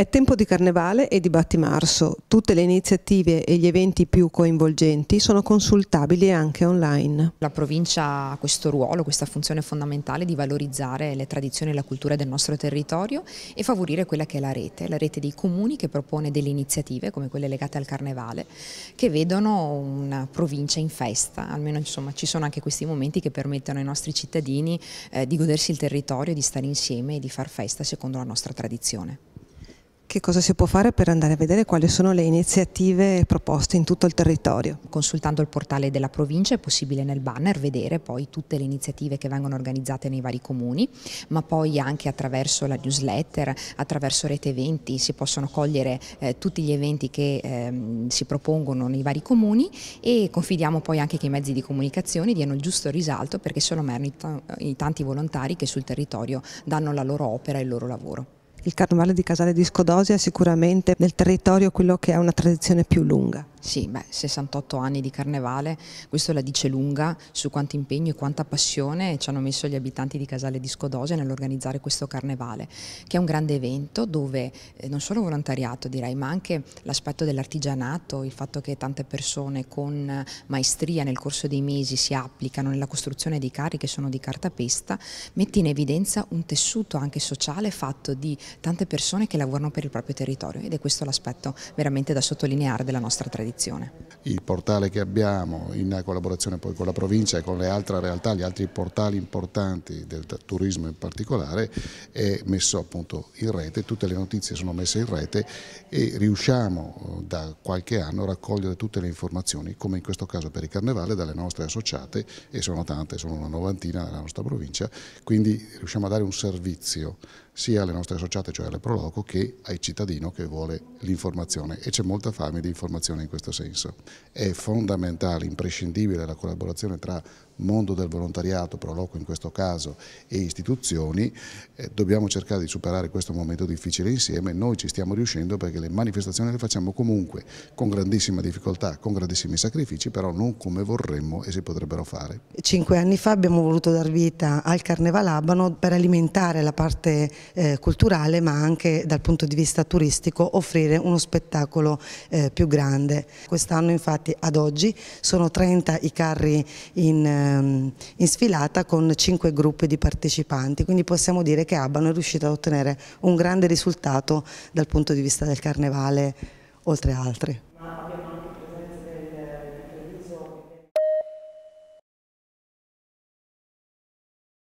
È tempo di carnevale e di Battimarso. Tutte le iniziative e gli eventi più coinvolgenti sono consultabili anche online. La provincia ha questo ruolo, questa funzione fondamentale di valorizzare le tradizioni e la cultura del nostro territorio e favorire quella che è la rete, la rete dei comuni che propone delle iniziative come quelle legate al carnevale che vedono una provincia in festa, almeno insomma ci sono anche questi momenti che permettono ai nostri cittadini eh, di godersi il territorio, di stare insieme e di far festa secondo la nostra tradizione che cosa si può fare per andare a vedere quali sono le iniziative proposte in tutto il territorio. Consultando il portale della provincia è possibile nel banner vedere poi tutte le iniziative che vengono organizzate nei vari comuni, ma poi anche attraverso la newsletter, attraverso rete eventi, si possono cogliere eh, tutti gli eventi che eh, si propongono nei vari comuni e confidiamo poi anche che i mezzi di comunicazione diano il giusto risalto perché sono merito eh, i tanti volontari che sul territorio danno la loro opera e il loro lavoro. Il carnevale di Casale di Scodosia è sicuramente nel territorio quello che ha una tradizione più lunga. Sì, beh, 68 anni di carnevale, questo la dice lunga su quanto impegno e quanta passione ci hanno messo gli abitanti di Casale di Scodose nell'organizzare questo carnevale, che è un grande evento dove eh, non solo volontariato direi, ma anche l'aspetto dell'artigianato, il fatto che tante persone con maestria nel corso dei mesi si applicano nella costruzione dei carri che sono di cartapesta, mette in evidenza un tessuto anche sociale fatto di tante persone che lavorano per il proprio territorio ed è questo l'aspetto veramente da sottolineare della nostra tradizione coalizione. Il portale che abbiamo in collaborazione poi con la provincia e con le altre realtà, gli altri portali importanti del turismo in particolare, è messo appunto in rete, tutte le notizie sono messe in rete e riusciamo eh, da qualche anno a raccogliere tutte le informazioni, come in questo caso per il Carnevale, dalle nostre associate e sono tante, sono una novantina nella nostra provincia, quindi riusciamo a dare un servizio sia alle nostre associate, cioè alle Proloco, che ai cittadino che vuole l'informazione e c'è molta fame di informazione in questo senso. È fondamentale, imprescindibile la collaborazione tra mondo del volontariato, Proloco in questo caso, e istituzioni, eh, dobbiamo cercare di superare questo momento difficile insieme. Noi ci stiamo riuscendo perché le manifestazioni le facciamo comunque con grandissima difficoltà, con grandissimi sacrifici, però non come vorremmo e si potrebbero fare. Cinque anni fa abbiamo voluto dar vita al Abano per alimentare la parte eh, culturale ma anche dal punto di vista turistico offrire uno spettacolo eh, più grande. Quest'anno infatti ad oggi sono 30 i carri in eh, Ehm, in sfilata con cinque gruppi di partecipanti, quindi possiamo dire che Abano è riuscito ad ottenere un grande risultato dal punto di vista del carnevale oltre altri.